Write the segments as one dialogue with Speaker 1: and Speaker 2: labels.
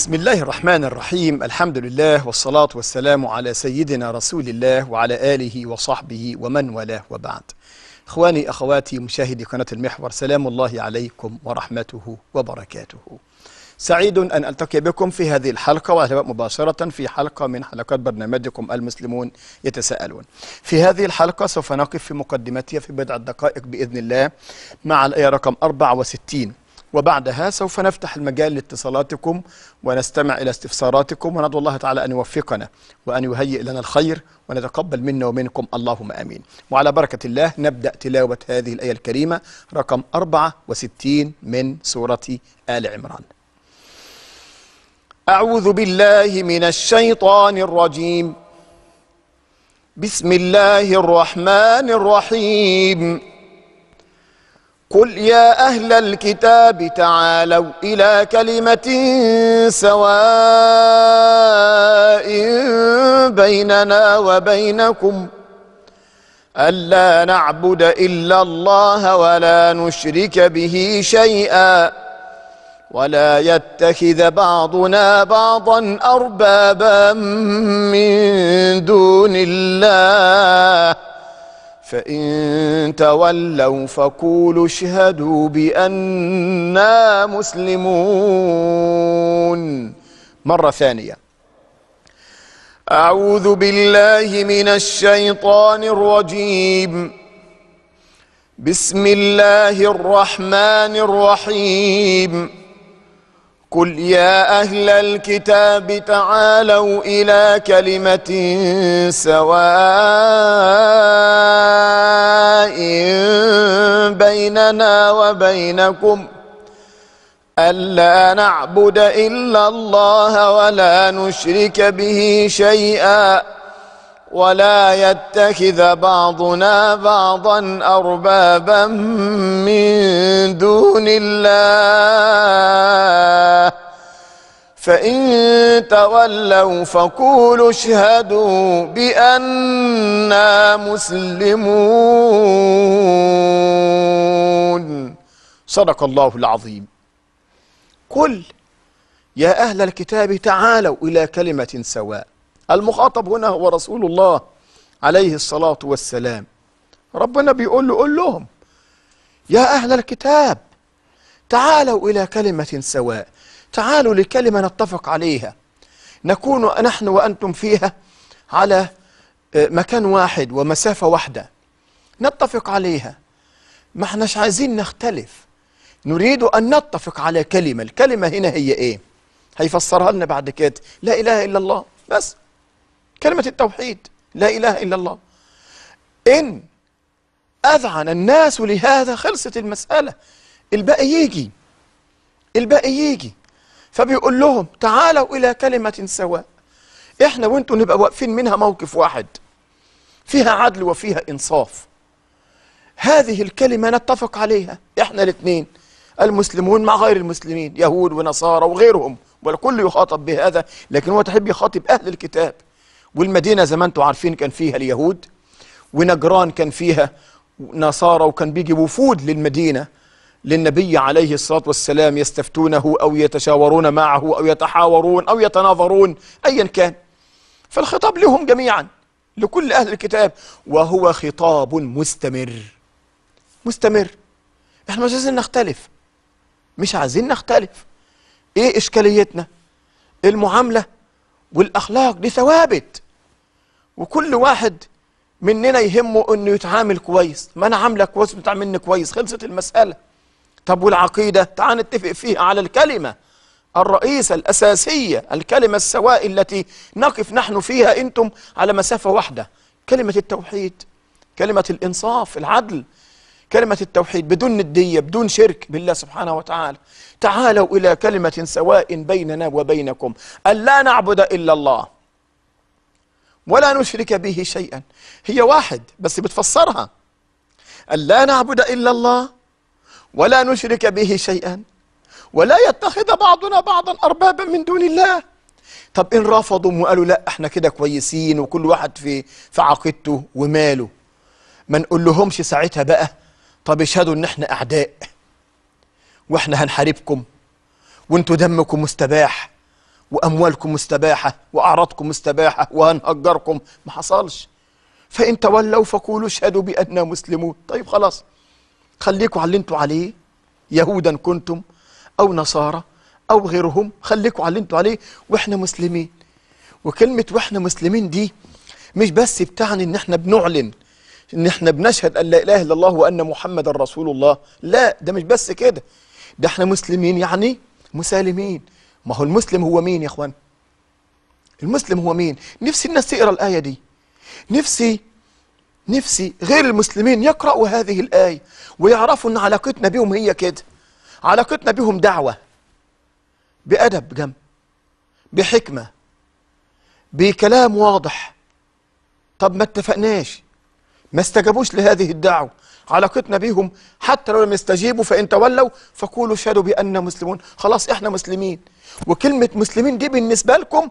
Speaker 1: بسم الله الرحمن الرحيم الحمد لله والصلاة والسلام على سيدنا رسول الله وعلى آله وصحبه ومن والاه وبعد إخواني أخواتي مشاهدي قناة المحور سلام الله عليكم ورحمته وبركاته سعيد أن ألتقي بكم في هذه الحلقة وأهلا مباشرة في حلقة من حلقات برنامجكم المسلمون يتساءلون في هذه الحلقة سوف نقف في مقدمتها في بضع دقائق بإذن الله مع الآية رقم 64 وبعدها سوف نفتح المجال لاتصالاتكم ونستمع إلى استفساراتكم وندعو الله تعالى أن يوفقنا وأن يهيئ لنا الخير ونتقبل منا ومنكم اللهم آمين وعلى بركة الله نبدأ تلاوة هذه الآية الكريمة رقم 64 من سورة آل عمران أعوذ بالله من الشيطان الرجيم بسم الله الرحمن الرحيم قل يا أهل الكتاب تعالوا إلى كلمة سواء بيننا وبينكم ألا نعبد إلا الله ولا نشرك به شيئا ولا يتخذ بعضنا بعضا أربابا من دون الله فإن تولوا فقولوا اشهدوا بأننا مسلمون مرة ثانية أعوذ بالله من الشيطان الرجيم بسم الله الرحمن الرحيم قل يا أهل الكتاب تعالوا إلى كلمة سواء بيننا وبينكم ألا نعبد إلا الله ولا نشرك به شيئا ولا يتخذ بعضنا بعضا أربابا من دون الله فإن تولوا فقولوا اشهدوا بأننا مسلمون صدق الله العظيم قل يا أهل الكتاب تعالوا إلى كلمة سواء المخاطب هنا هو رسول الله عليه الصلاة والسلام ربنا بيقول له قل لهم يا أهل الكتاب تعالوا إلى كلمة سواء تعالوا لكلمة نتفق عليها نكون نحن وأنتم فيها على آه، مكان واحد ومسافة واحدة نتفق عليها ما احناش عايزين نختلف نريد أن نتفق على كلمة الكلمة هنا هي إيه هيفسرها لنا بعد كده لا إله إلا الله بس كلمة التوحيد لا إله إلا الله إن أذعن الناس لهذا خلصت المسألة الباقي يجي الباقي يجي فبيقول لهم تعالوا إلى كلمة سواء إحنا وإنتوا نبقى واقفين منها موقف واحد فيها عدل وفيها إنصاف هذه الكلمة نتفق عليها إحنا الاثنين المسلمون مع غير المسلمين يهود ونصارى وغيرهم والكل يخاطب بهذا لكن هو تحب يخاطب أهل الكتاب والمدينة زي ما أنتم عارفين كان فيها اليهود ونجران كان فيها نصارى وكان بيجي وفود للمدينة للنبي عليه الصلاة والسلام يستفتونه أو يتشاورون معه أو يتحاورون أو يتناظرون أيا كان فالخطاب لهم جميعا لكل أهل الكتاب وهو خطاب مستمر مستمر احنا مش عايزين نختلف مش عايزين نختلف ايه اشكاليتنا المعاملة والاخلاق دي ثوابت وكل واحد مننا يهمه انه يتعامل كويس ما انا عاملك كويس بتعاملني كويس خلصت المسألة طب والعقيدة تعال نتفق فيها على الكلمة الرئيسة الأساسية الكلمة السواء التي نقف نحن فيها أنتم على مسافة واحدة كلمة التوحيد كلمة الإنصاف العدل كلمة التوحيد بدون ندية بدون شرك بالله سبحانه وتعالى تعالوا إلى كلمة سواء بيننا وبينكم ألا نعبد إلا الله ولا نشرك به شيئا هي واحد بس بتفسرها ألا نعبد إلا الله ولا نشرك به شيئا ولا يتخذ بعضنا بعضا أربابا من دون الله طب إن رفضوا وقالوا لا احنا كده كويسين وكل واحد في في عقيدته وماله ما نقول لهمش ساعتها بقى طب اشهدوا ان احنا اعداء واحنا هنحاربكم وانتوا دمكم مستباح واموالكم مستباحه واعراضكم مستباحه وهنهجركم ما حصلش فان تولوا فقولوا اشهدوا باننا مسلمون طيب خلاص خليكوا على اللي انتوا عليه يهودا كنتم او نصارى او غيرهم خليكوا على اللي انتوا عليه واحنا مسلمين وكلمه واحنا مسلمين دي مش بس بتعني ان احنا بنعلن ان احنا بنشهد ان لا اله الا الله وان محمدا رسول الله لا ده مش بس كده ده احنا مسلمين يعني مسالمين ما هو المسلم هو مين يا اخوان المسلم هو مين نفسي الناس تقرا الايه دي نفسي نفسي غير المسلمين يقرأوا هذه الآية ويعرفوا أن علاقتنا بهم هي كده علاقتنا بهم دعوة بأدب جم بحكمة بكلام واضح طب ما اتفقناش ما استجابوش لهذه الدعوة علاقتنا بهم حتى لو لم يستجيبوا فإن تولوا فقولوا شهدوا بأننا مسلمون خلاص إحنا مسلمين وكلمة مسلمين دي بالنسبة لكم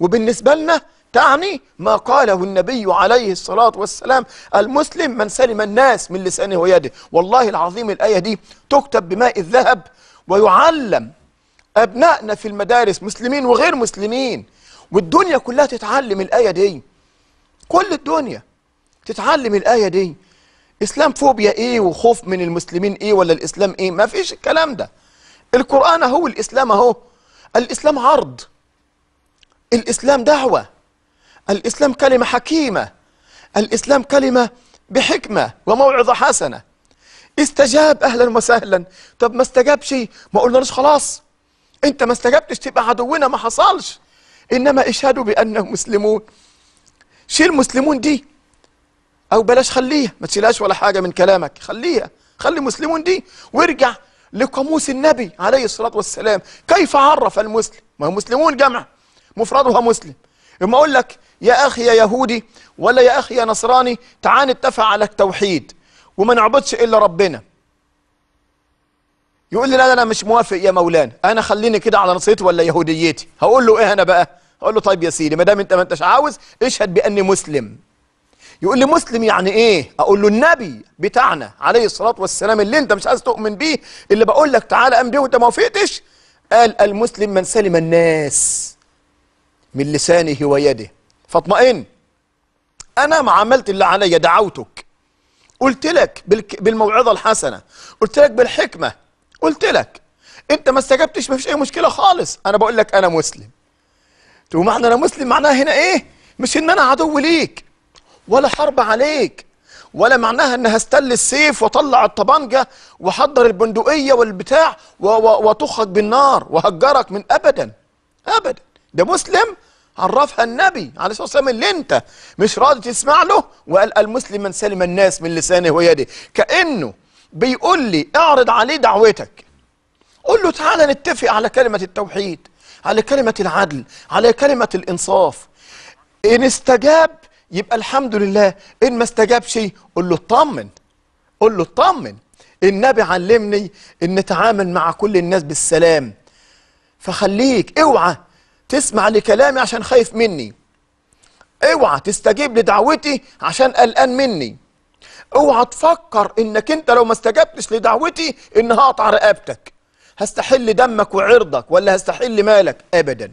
Speaker 1: وبالنسبة لنا تعني ما قاله النبي عليه الصلاة والسلام المسلم من سلم الناس من لسانه ويده والله العظيم الآية دي تكتب بماء الذهب ويعلم أبنائنا في المدارس مسلمين وغير مسلمين والدنيا كلها تتعلم الآية دي كل الدنيا تتعلم الآية دي إسلام فوبيا إيه وخوف من المسلمين إيه ولا الإسلام إيه ما فيش الكلام ده القرآن هو الإسلام أهو الإسلام عرض الإسلام دعوة الإسلام كلمة حكيمة الإسلام كلمة بحكمة وموعظة حسنة استجاب أهلا وسهلا طب ما استجابش ما قلناش خلاص أنت ما استجبتش تبقى عدونا ما حصلش إنما اشهدوا بأنهم مسلمون شيل مسلمون دي أو بلاش خليها ما تشيلهاش ولا حاجة من كلامك خليها خلي مسلمون دي وارجع لقاموس النبي عليه الصلاة والسلام كيف عرف المسلم ما هو مسلمون جمع مفردها مسلم اما اقول لك يا أخي يا يهودي ولا يا أخي يا نصراني تعال نتفق على التوحيد وما نعبدش إلا ربنا يقول لي لا أنا مش موافق يا مولانا أنا خليني كده على نصيتي ولا يهوديتي هقول له إيه أنا بقى هقول له طيب يا سيدي ما دام أنت ما أنتش عاوز اشهد بأني مسلم يقول لي مسلم يعني ايه اقول له النبي بتاعنا عليه الصلاه والسلام اللي انت مش عايز تؤمن بيه اللي بقول لك تعالى أم بيه وانت ما وافقتش قال المسلم من سلم الناس من لسانه ويده فاطمئن انا ما عملت اللي عليا دعوتك قلت لك بالموعظه الحسنه قلت لك بالحكمه قلت لك انت ما استجبتش ما فيش اي مشكله خالص انا بقول لك انا مسلم تقول معنى انا مسلم معناها هنا ايه مش ان انا عدو ليك ولا حرب عليك ولا معناها ان هستل السيف واطلع الطبنجه واحضر البندقيه والبتاع واطخك بالنار وهجرك من ابدا ابدا ده مسلم عرفها النبي عليه الصلاه والسلام اللي انت مش راضي تسمع له وقال المسلم من سلم الناس من لسانه ويده كانه بيقول لي اعرض عليه دعوتك قل له تعالى نتفق على كلمه التوحيد على كلمه العدل على كلمه الانصاف ان استجاب يبقى الحمد لله ان ما استجابش قل له اطمن قل له اطمن النبي علمني ان نتعامل مع كل الناس بالسلام فخليك اوعى تسمع لكلامي عشان خايف مني اوعى تستجيب لدعوتي عشان قلقان مني اوعى تفكر انك انت لو ما استجبتش لدعوتي ان هقطع رقبتك هستحل دمك وعرضك ولا هستحل مالك ابدا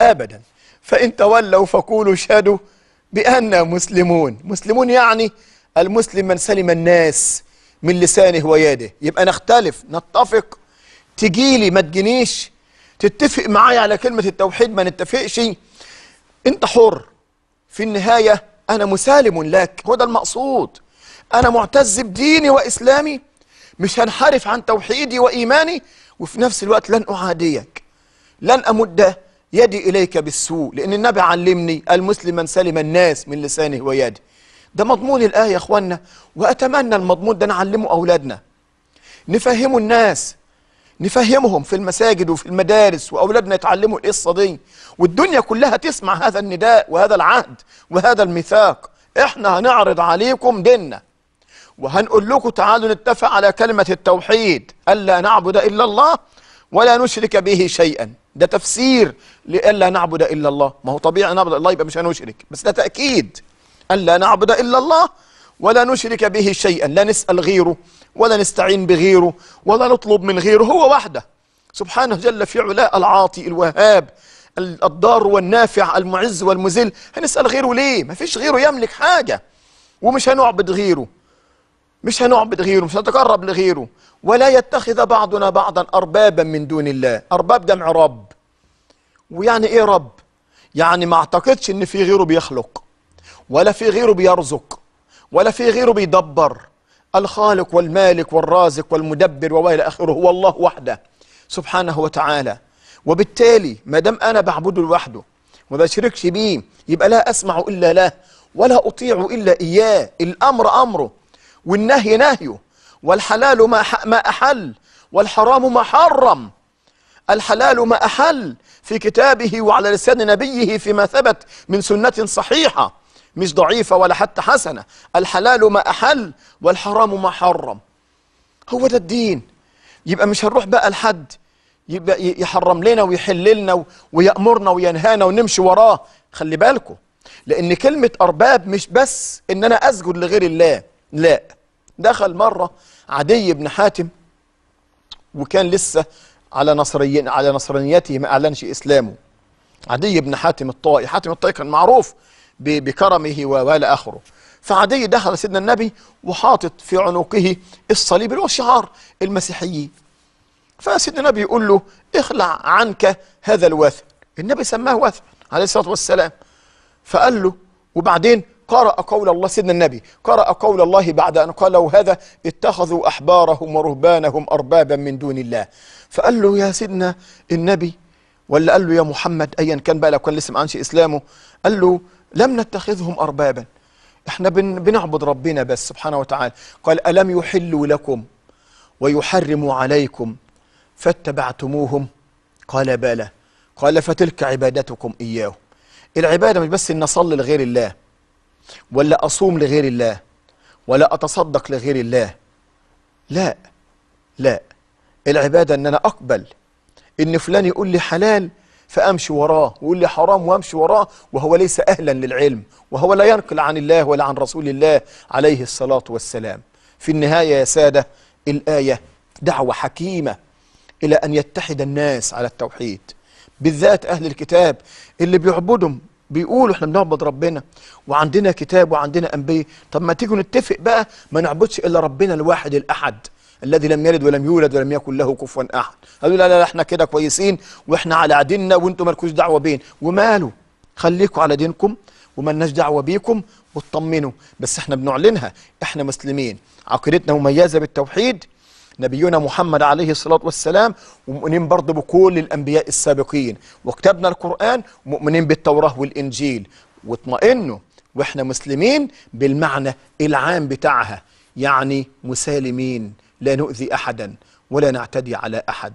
Speaker 1: ابدا فان تولوا فقولوا اشهدوا بانا مسلمون مسلمون يعني المسلم من سلم الناس من لسانه ويده يبقى نختلف نتفق تجيلي ما تجينيش تتفق معايا على كلمة التوحيد ما نتفقش انت حر في النهاية انا مسالم لك هو ده المقصود انا معتز بديني واسلامي مش هنحرف عن توحيدي وايماني وفي نفس الوقت لن اعاديك لن امد يدي اليك بالسوء لان النبي علمني المسلم من سلم الناس من لسانه ويده ده مضمون الايه يا اخوانا واتمنى المضمون ده نعلمه اولادنا نفهمه الناس نفهمهم في المساجد وفي المدارس وأولادنا يتعلموا القصة دي والدنيا كلها تسمع هذا النداء وهذا العهد وهذا الميثاق احنا هنعرض عليكم ديننا وهنقول لكم تعالوا نتفق على كلمة التوحيد ألا نعبد إلا الله ولا نشرك به شيئا ده تفسير لألا نعبد إلا الله ما هو طبيعي نعبد الله يبقى مش هنشرك بس ده تأكيد ألا نعبد إلا الله ولا نشرك به شيئا لا نسأل غيره ولا نستعين بغيره ولا نطلب من غيره هو وحده سبحانه جل في علاه العاطي الوهاب الضار والنافع المعز والمذل هنسأل غيره ليه ما فيش غيره يملك حاجة ومش هنعبد غيره مش هنعبد غيره مش هنتقرب لغيره ولا يتخذ بعضنا بعضا أربابا من دون الله أرباب جمع رب ويعني إيه رب يعني ما أعتقدش إن في غيره بيخلق ولا في غيره بيرزق ولا في غيره بيدبر الخالق والمالك والرازق والمدبر وإلى آخره هو الله وحده سبحانه وتعالى وبالتالي ما دام أنا بعبده لوحده بشركش بيه يبقى لا أسمع إلا له ولا أطيع إلا إياه الأمر أمره والنهي نهيه والحلال ما ما أحل والحرام ما حرم الحلال ما أحل في كتابه وعلى لسان نبيه فيما ثبت من سنة صحيحة مش ضعيفة ولا حتى حسنة الحلال ما أحل والحرام ما حرم هو ده الدين يبقى مش هنروح بقى لحد يبقى يحرم لنا ويحل لنا ويأمرنا وينهانا ونمشي وراه خلي بالكم لأن كلمة أرباب مش بس إن أنا أسجد لغير الله لا دخل مرة عدي بن حاتم وكان لسه على نصري على نصرانيته ما أعلنش إسلامه عدي بن حاتم الطائي حاتم الطائي كان معروف بكرمه ولا آخره فعدي دخل سيدنا النبي وحاطط في عنقه الصليب اللي هو شعار المسيحيين فسيدنا النبي يقول له اخلع عنك هذا الوثن النبي سماه وثن عليه الصلاة والسلام فقال له وبعدين قرأ قول الله سيدنا النبي قرأ قول الله بعد أن قالوا هذا اتخذوا أحبارهم ورهبانهم أربابا من دون الله فقال له يا سيدنا النبي ولا قال له يا محمد أيا كان بقى لو كان لسه ما عنش إسلامه قال له لم نتخذهم أربابا احنا بن بنعبد ربنا بس سبحانه وتعالى قال ألم يحلوا لكم ويحرموا عليكم فاتبعتموهم قال بلى قال فتلك عبادتكم إياه العبادة مش بس إن أصلي لغير الله ولا أصوم لغير الله ولا أتصدق لغير الله لا لا العبادة إن أنا أقبل إن فلان يقول لي حلال فامشي وراه ويقول لي حرام وامشي وراه وهو ليس اهلا للعلم وهو لا ينقل عن الله ولا عن رسول الله عليه الصلاه والسلام في النهايه يا ساده الايه دعوه حكيمه الى ان يتحد الناس على التوحيد بالذات اهل الكتاب اللي بيعبدهم بيقولوا احنا بنعبد ربنا وعندنا كتاب وعندنا انبياء طب ما تيجوا نتفق بقى ما نعبدش الا ربنا الواحد الاحد الذي لم يلد ولم يولد ولم يكن له كفوا احد قالوا لا لا احنا كده كويسين واحنا على ديننا وانتم مالكوش دعوه بين وماله خليكم على دينكم لناش دعوه بيكم واطمنوا بس احنا بنعلنها احنا مسلمين عقيدتنا مميزه بالتوحيد نبينا محمد عليه الصلاة والسلام ومؤمنين برضه بكل الأنبياء السابقين وكتبنا القرآن مؤمنين بالتوراة والإنجيل واطمئنوا وإحنا مسلمين بالمعنى العام بتاعها يعني مسالمين لا نؤذي أحدا ولا نعتدي على أحد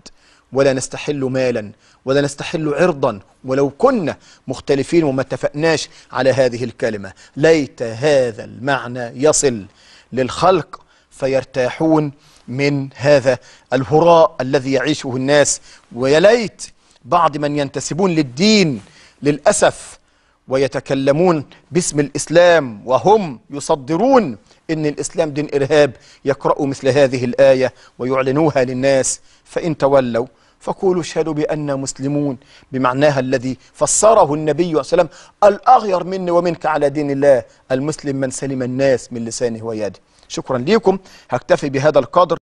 Speaker 1: ولا نستحل مالا ولا نستحل عرضا ولو كنا مختلفين وما اتفقناش على هذه الكلمة ليت هذا المعنى يصل للخلق فيرتاحون من هذا الهراء الذي يعيشه الناس ويا ليت بعض من ينتسبون للدين للأسف ويتكلمون باسم الإسلام وهم يصدرون إن الإسلام دين إرهاب يقرأوا مثل هذه الآية ويعلنوها للناس فإن تولوا فقولوا اشهدوا بأننا مسلمون بمعناها الذي فسره النبي صلى الله عليه وسلم الأغير مني ومنك على دين الله المسلم من سلم الناس من لسانه ويده شكرا لكم هكتفي بهذا القدر